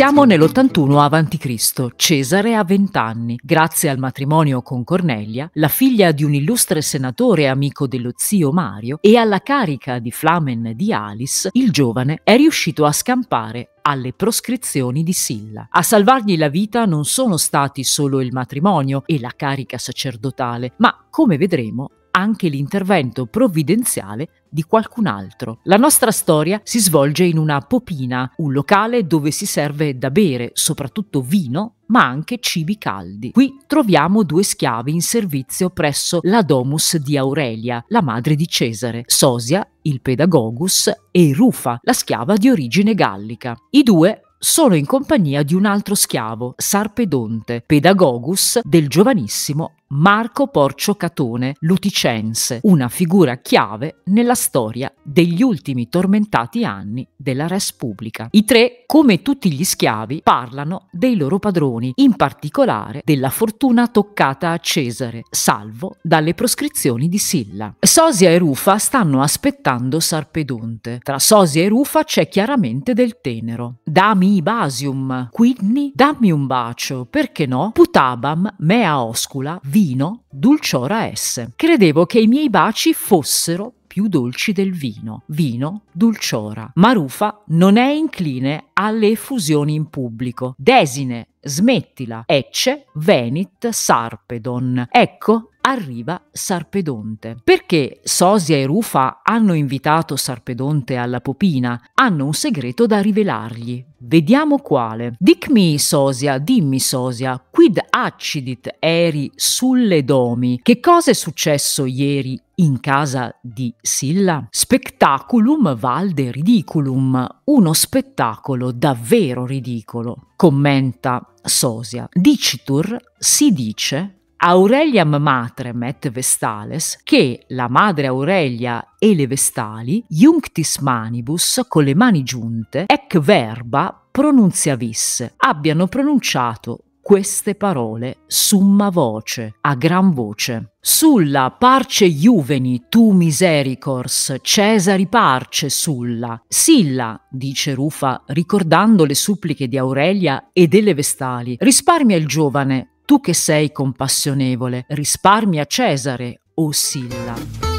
Siamo nell'81 a.C. Cesare ha 20 anni. Grazie al matrimonio con Cornelia, la figlia di un illustre senatore amico dello zio Mario, e alla carica di Flamen di Alice, il giovane è riuscito a scampare alle proscrizioni di Silla. A salvargli la vita non sono stati solo il matrimonio e la carica sacerdotale, ma, come vedremo, anche l'intervento provvidenziale di qualcun altro. La nostra storia si svolge in una popina, un locale dove si serve da bere soprattutto vino, ma anche cibi caldi. Qui troviamo due schiavi in servizio presso la domus di Aurelia, la madre di Cesare, Sosia, il pedagogus, e Rufa, la schiava di origine gallica. I due sono in compagnia di un altro schiavo, Sarpedonte, pedagogus del giovanissimo Marco Porcio Catone, luticense, una figura chiave nella storia degli ultimi tormentati anni della Res Pubblica. I tre, come tutti gli schiavi, parlano dei loro padroni, in particolare della fortuna toccata a Cesare, salvo dalle proscrizioni di Silla. Sosia e Rufa stanno aspettando Sarpedonte. Tra Sosia e Rufa c'è chiaramente del tenero. Dami i Basium, quindi dammi un bacio, perché no? Putabam mea oscula vi vino dulciora esse. Credevo che i miei baci fossero più dolci del vino, vino dulciora. Marufa non è incline alle effusioni in pubblico. Desine, smettila, ecce, venit, sarpedon. Ecco arriva Sarpedonte. Perché Sosia e Rufa hanno invitato Sarpedonte alla popina? Hanno un segreto da rivelargli. Vediamo quale. Dicmi Sosia, dimmi Sosia, quid accidit eri sulle domi? Che cosa è successo ieri in casa di Silla? Spectaculum valde ridiculum, uno spettacolo davvero ridicolo. Commenta Sosia. Dicitur si dice Aureliam Matrem et Vestales, che la madre Aurelia e le Vestali, iunctis manibus, con le mani giunte, ec verba pronunzia vis, abbiano pronunciato queste parole summa voce, a gran voce. Sulla parce juveni tu misericors, Cesari parce sulla. Silla, dice Rufa, ricordando le suppliche di Aurelia e delle Vestali, risparmia il giovane tu che sei compassionevole, risparmia Cesare, o Silla.